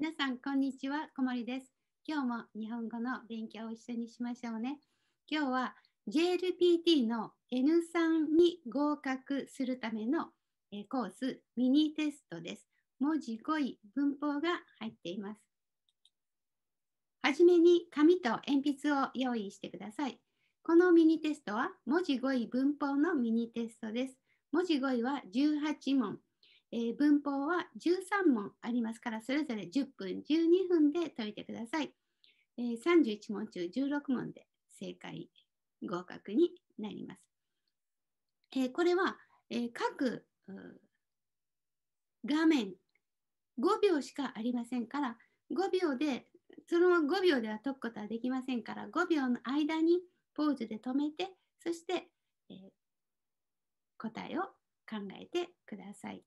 皆さん、こんにちは。こもりです。今日も日本語の勉強を一緒にしましょうね。今日は JLPT の N3 に合格するためのコースミニテストです。文字5位、文法が入っています。はじめに紙と鉛筆を用意してください。このミニテストは文字5位文法のミニテストです。文字5位は18問、えー、文法は13問ありますから、それぞれ10分、12分で解いてください。えー、31問中16問で正解、合格になります。えー、これは、え各画面5秒しかありませんから、5秒で、その5秒では解くことはできませんから、5秒の間にポーズで止めて、そして、え答えを考えてください。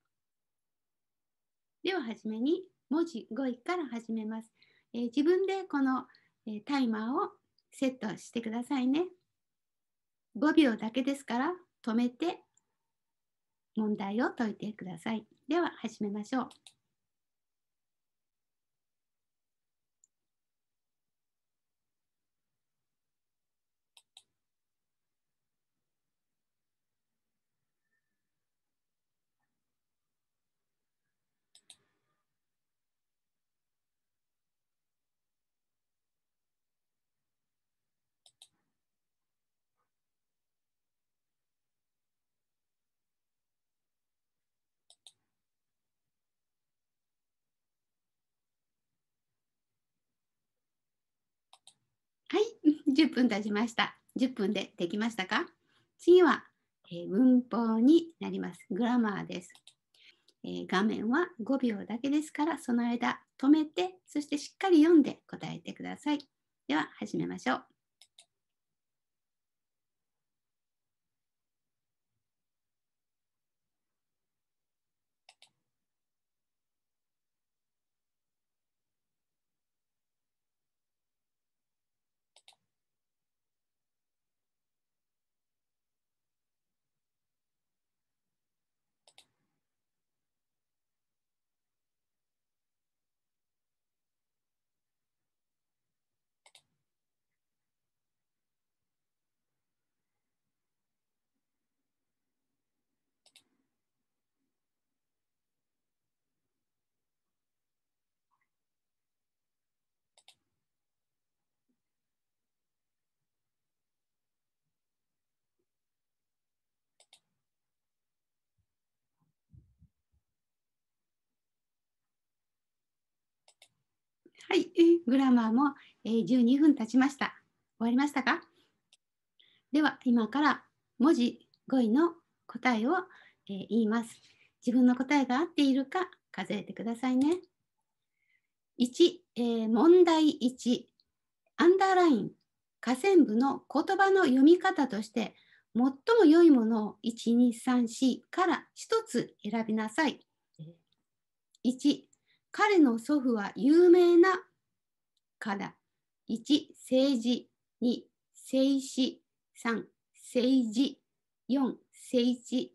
でははめに文字語彙から始めます。えー、自分でこの、えー、タイマーをセットしてくださいね。5秒だけですから止めて問題を解いてください。では始めましょう。はい10 分経ちました10分でできましたか次は、えー、文法になりますグラマーです、えー、画面は5秒だけですからその間止めてそしてしっかり読んで答えてくださいでは始めましょうはい、グラマーも、えー、12分経ちました。終わりましたかでは、今から文字5位の答えを、えー、言います。自分の答えが合っているか数えてくださいね。1、えー、問題1、アンダーライン、下線部の言葉の読み方として、最も良いものを1、2、3、4から1つ選びなさい。1、彼の祖父は有名なから1政治2政治3政治4政治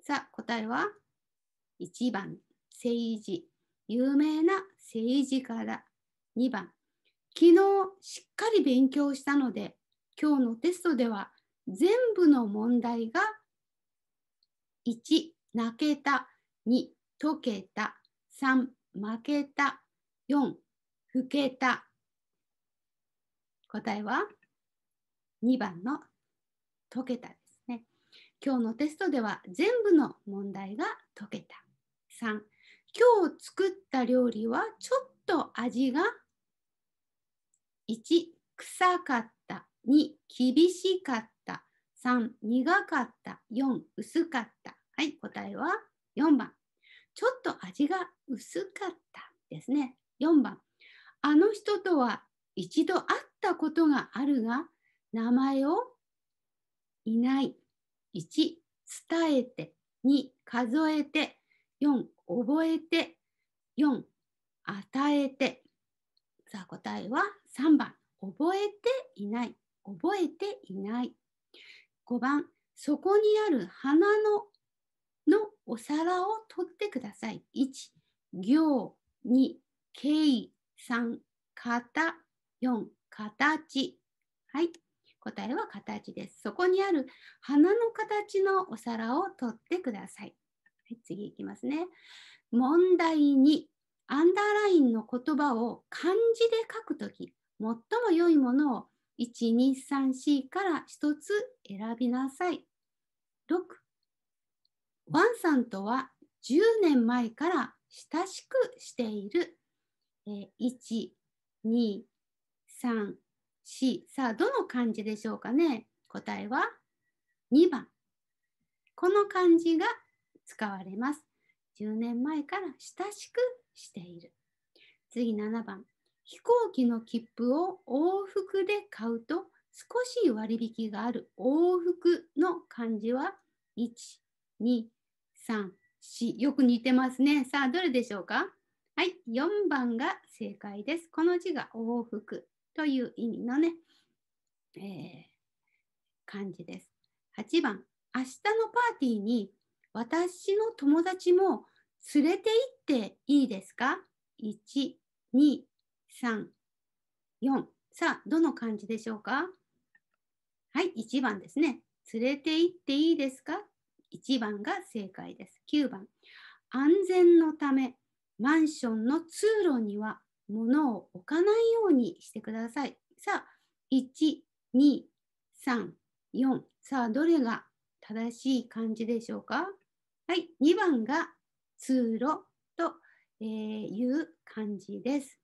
さあ答えは1番政治有名な政治家だ2番昨日しっかり勉強したので今日のテストでは全部の問題が1泣けた2解けた3負けた。4、老けた。答えは2番の解けたですね。今日のテストでは全部の問題が解けた。3、今日作った料理はちょっと味が1、臭かった。2、厳しかった。3、苦かった。4、薄かった。はい、答えは4番。ちょっと味が薄かったですね。4番、あの人とは一度会ったことがあるが、名前をいない。1、伝えて。2、数えて。4、覚えて。4、与えて。さあ答えは3番、覚えていない。覚えていない。5番、そこにある花ののお皿を取ってください。1、行、2、形、3、型、4、形。はい。答えは形です。そこにある花の形のお皿を取ってください。はい、次いきますね。問題2、アンダーラインの言葉を漢字で書くとき、最も良いものを1、2、3、4から1つ選びなさい。6、ワンさんとは10年前から親しくしている、えー、1、2、3、4さあどの漢字でしょうかね答えは2番この漢字が使われます10年前から親しくしている次7番飛行機の切符を往復で買うと少し割引がある往復の漢字は1 2 3、4。よく似てますね。さあ、どれでしょうかはい、4番が正解です。この字が往復という意味のね、えー、漢字です。8番、明日のパーティーに私の友達も連れて行っていいですか ?1、2、3、4。さあ、どの漢字でしょうかはい、1番ですね。連れて行っていいですか1番が正解です。9番、安全のため、マンションの通路には物を置かないようにしてください。さあ、1、2、3、4。さあ、どれが正しい漢字でしょうかはい、2番が通路と、えいう漢字です。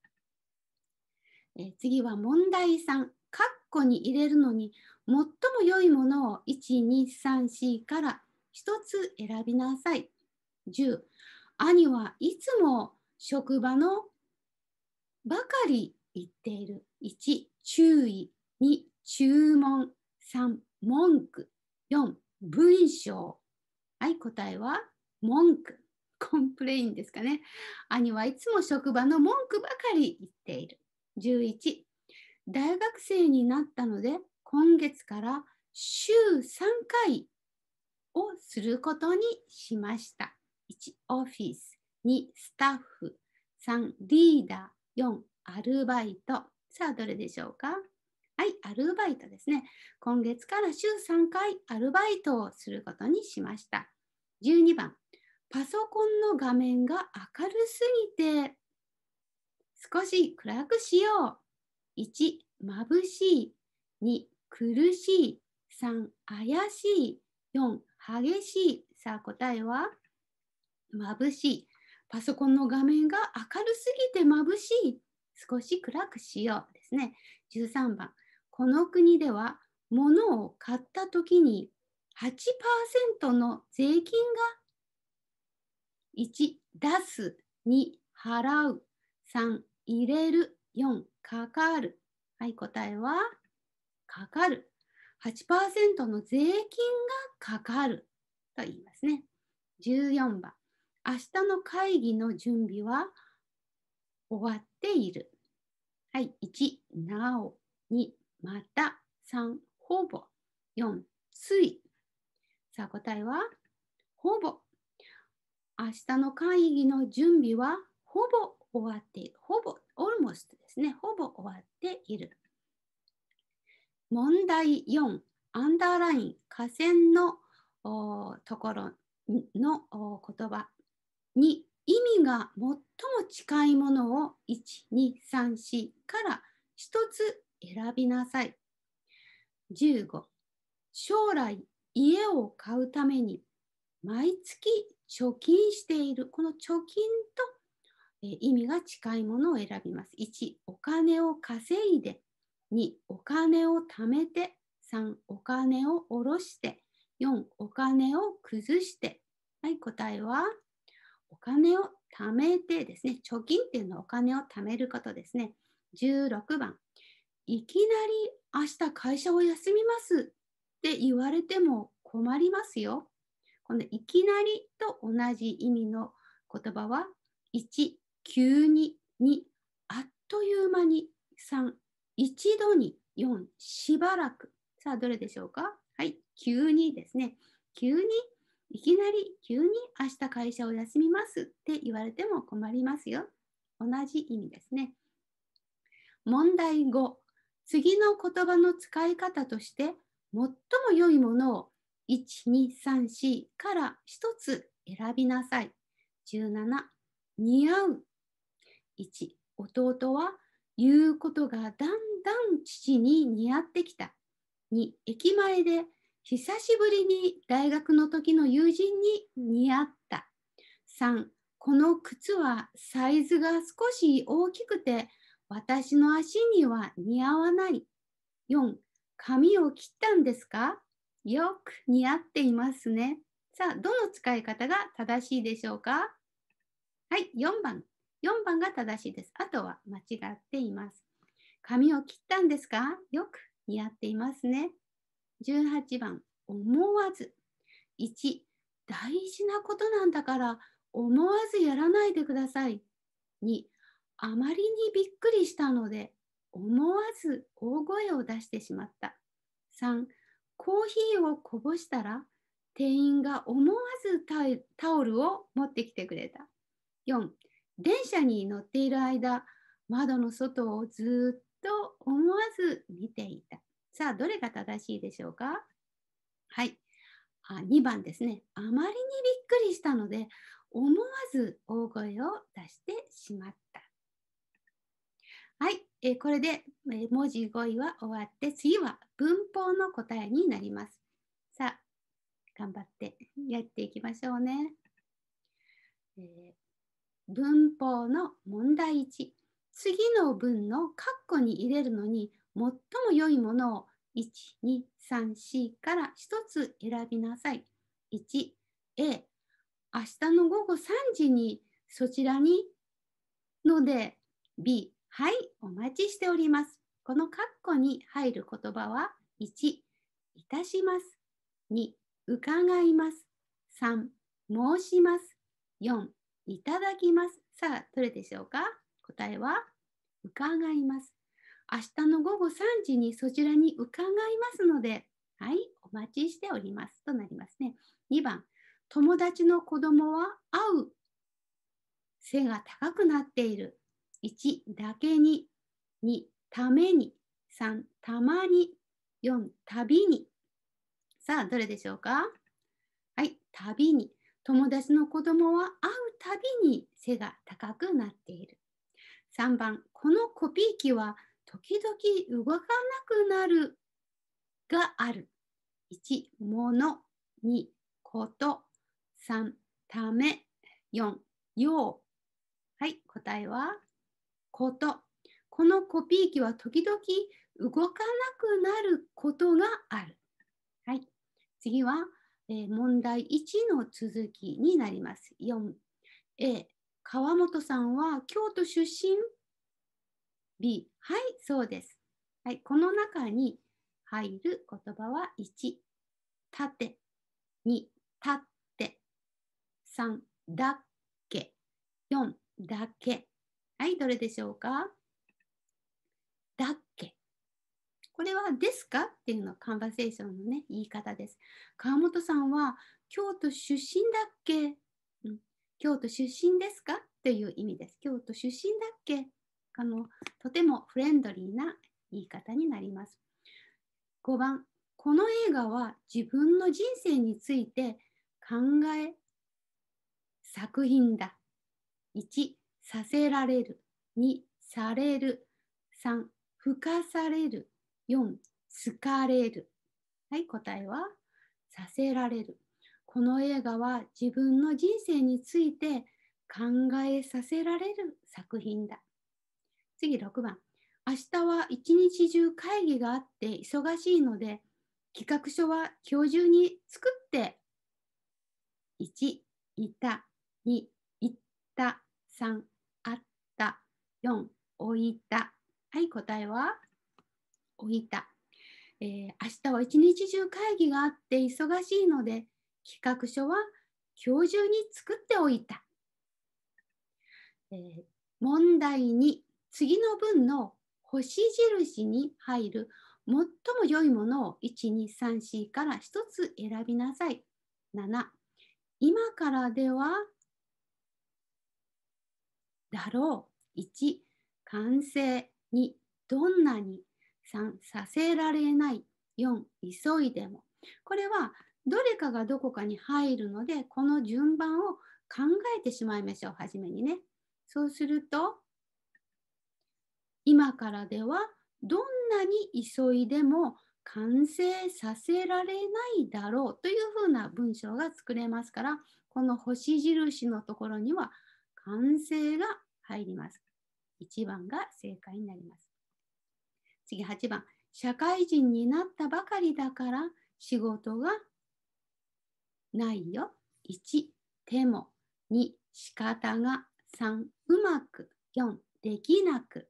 え次は問題3。カッコに入れるのに最も良いものを1、2、3、4から1つ選びなさい。10兄はいつも職場のばかり言っている。1注意2注文3文句4文章はい答えは文句コンプレインですかね兄はいつも職場の文句ばかり言っている11大学生になったので今月から週3回をすることにしました。1、オフィス。2、スタッフ。3、リーダー。4、アルバイト。さあ、どれでしょうかはい、アルバイトですね。今月から週3回アルバイトをすることにしました。12番、パソコンの画面が明るすぎて少し暗くしよう。1、眩しい。2、苦しい。3、怪しい。4、激しい。さあ、答えは眩しい。パソコンの画面が明るすぎて眩しい。少し暗くしようですね。13番、この国では物を買った時に8%の税金が1、出す、2、払う、3、入れる、4、かかる。はい、答えは、かかる。8%の税金がかかると言いますね。14番、明日の会議の準備は終わっている。はい、1、なお、2、また、3、ほぼ、4、つい。さあ、答えは、ほぼ。明日の会議の準備はほぼ終わっている。ほぼ、almost ですね。ほぼ終わっている。問題4、アンダーライン、下線のところの言葉に意味が最も近いものを1234から1つ選びなさい。15将来家を買うために毎月貯金しているこの貯金と意味が近いものを選びます。1お金を稼いで2お金を貯めて3お金を下ろして4お金を崩してはい答えはお金を貯めてですね貯金っていうのはお金を貯めることですね16番いきなり明日会社を休みますって言われても困りますよこのいきなりと同じ意味の言葉は1急に2あっという間に3一度に4、しばらく。さあ、どれでしょうかはい、急にですね。急に、いきなり急に明日会社を休みますって言われても困りますよ。同じ意味ですね。問題5、次の言葉の使い方として、最も良いものを1234から1つ選びなさい。17、似合う。1、弟はいうことがだんだん父に似合ってきた。に駅前で久しぶりに大学の時の友人に似合った。3この靴はサイズが少し大きくて私の足には似合わない。4髪を切ったんですかよく似合っていますね。さあ、どの使い方が正しいでしょうかはい、4番。4番が正しいです。あとは間違っています。髪を切ったんですかよく似合っていますね。18番、思わず。1、大事なことなんだから思わずやらないでください。2、あまりにびっくりしたので思わず大声を出してしまった。3、コーヒーをこぼしたら店員が思わずタオルを持ってきてくれた。4、電車に乗っている間、窓の外をずっと思わず見ていた。さあ、どれが正しいでしょうかはい。あ2番ですね。あまりにびっくりしたので、思わず大声を出してしまった。はい、えー、これで、えー、文字語彙は終わって、次は文法の答えになります。さあ、頑張ってやっていきましょうね。えー文法の問題1次の文の括弧に入れるのに最も良いものを1234から1つ選びなさい 1A 明日の午後3時にそちらにので B はいお待ちしておりますこの括弧に入る言葉は1いたします2伺います3申します4いただきます。さあ、どれでしょうか答えは、伺います。明日の午後3時にそちらに伺いますので、はい、お待ちしております。となりますね。2番、友達の子供は会う。背が高くなっている。1、だけに。2、ために。3、たまに。4、旅に。さあ、どれでしょうかはい、旅に。友達の子供は会うたびに背が高くなっている。3番、このコピー機は時々動かなくなるがある。1、もの。2、こと。3、ため。4、よう。はい、答えは、こと。このコピー機は時々動かなくなることがある。はい、次は、え問題1の続きになります。4A、川本さんは京都出身 ?B、はい、そうです。はい、この中に入る言葉は1、て、2、立って、3、だっけ、4、だけ。はい、どれでしょうかだっけ。これはですかっていうのカンバセーションのね、言い方です。川本さんは、京都出身だっけ、うん、京都出身ですかという意味です。京都出身だっけあのとてもフレンドリーな言い方になります。5番、この映画は自分の人生について考え作品だ。1、させられる。2、される。3、付加される。4、好かれる。はい、答えはさせられる。この映画は自分の人生について考えさせられる作品だ。次6番。明日は一日中会議があって忙しいので、企画書は今日中に作って。1、いた、2、いった、3、あった、4、置いた。はい、答えは置いた、えー、明日は一日中会議があって忙しいので企画書は今日中に作っておいた、えー、問題2次の文の星印に入る最も良いものを1234から1つ選びなさい7今からではだろう1完成2どんなに3、させられない。4、急いでも。これはどれかがどこかに入るので、この順番を考えてしまいましょう、はじめにね。そうすると、今からではどんなに急いでも完成させられないだろうというふうな文章が作れますから、この星印のところには完成が入ります。1番が正解になります。次8番、社会人になったばかりだから仕事がないよ。1、でも。2、仕方が。3、うまく。4、できなく。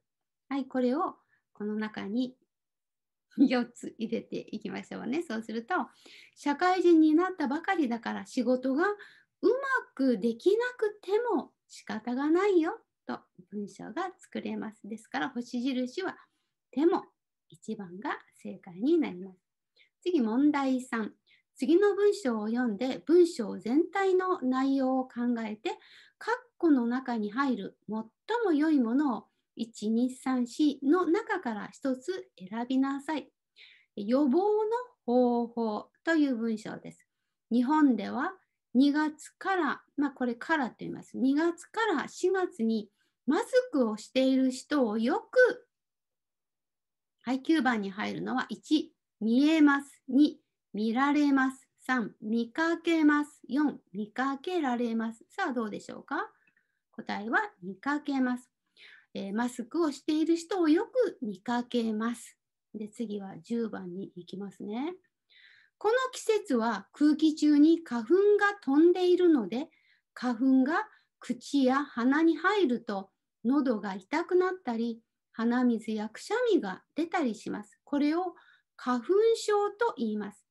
はい、これをこの中に4つ入れていきましょうね。そうすると、社会人になったばかりだから仕事がうまくできなくても仕方がないよと文章が作れます。ですから、星印はでも1番が正解になります。次、問題3。次の文章を読んで文章全体の内容を考えて、括弧の中に入る最も良いものを1234の中から1つ選びなさい。予防の方法という文章です。日本では2月から、まあ、これからと言います。2月から4月にマスクをしている人をよくはい、9番に入るのは1、見えます。2、見られます。3、見かけます。4、見かけられます。さあ、どうでしょうか答えは見かけます、えー、マスクをしている人をよく見かけます。で、次は10番に行きますね。この季節は空気中に花粉が飛んでいるので、花粉が口や鼻に入ると喉が痛くなったり、鼻水やくしゃみが出たりします。これを花粉症と言います。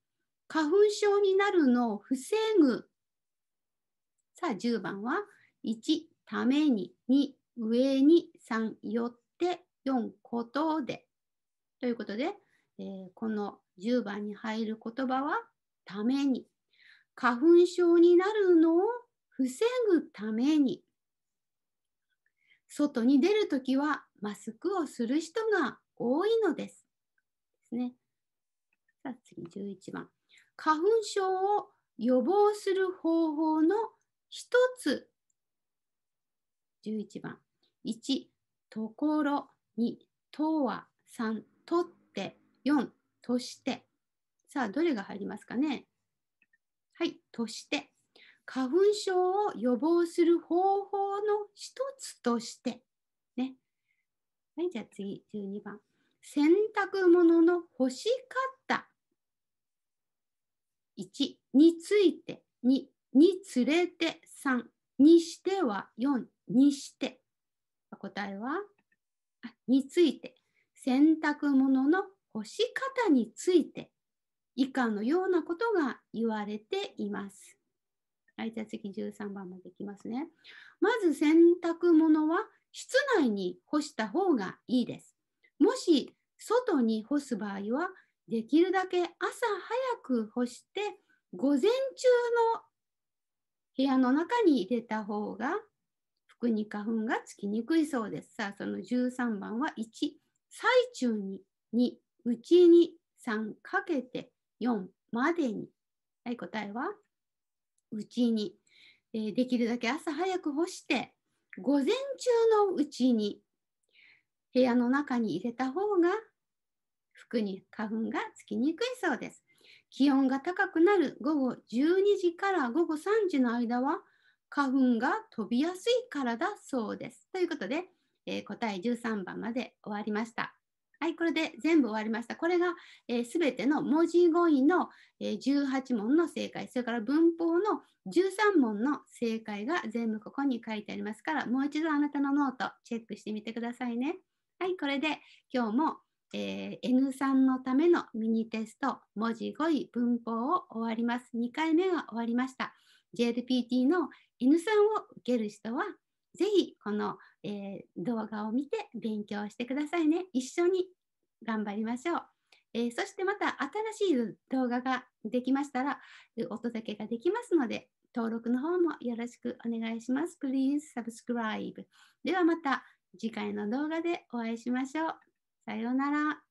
花粉症になるのを防ぐ。さあ、10番は、1、ために、2、上に、3、よって、4、ことで。ということで、えー、この10番に入る言葉は、ために。花粉症になるのを防ぐために。外に出るときはマスクをする人が多いのです。ですね、さあ次11番。花粉症を予防する方法の一つ。11番。1、ところ。2、とは。3、とって。4、として。さあ、どれが入りますかねはい、として。花粉症を予防する方法の一つとして、ね、はい、じゃあ次、12番。洗濯物の干し方。1、について。2、に連れて。3、にしては。4、にして。答えはについて。洗濯物の干し方について。以下のようなことが言われています。はい、じゃあ次13番までいきますね。まず洗濯物は室内に干した方がいいです。もし外に干す場合は、できるだけ朝早く干して、午前中の部屋の中に入れた方が服に花粉がつきにくいそうです。さあ、その13番は1、最中に2、うちに3かけて4までに。はい、答えはうちに、えー、できるだけ朝早く干して、午前中のうちに部屋の中に入れた方が服に花粉がつきにくいそうです。気温が高くなる午後12時から午後3時の間は花粉が飛びやすいからだそうです。ということで、えー、答え13番まで終わりました。はい、これで全部終わりました。これがえー、ての文字語彙の、えー、18問の正解、それから文法の13問の正解が全部ここに書いてありますから、もう一度あなたのノートチェックしてみてくださいね。はい、これで今日も、えー、N3 のためのミニテスト、文字語彙、文法を終わります。2回目が終わりました。JLPT の N3 を受ける人はぜひこの、えー、動画を見て勉強してくださいね。一緒に頑張りましょう。えー、そしてまた新しい動画ができましたらお届けができますので、登録の方もよろしくお願いします。Please subscribe. ではまた次回の動画でお会いしましょう。さようなら。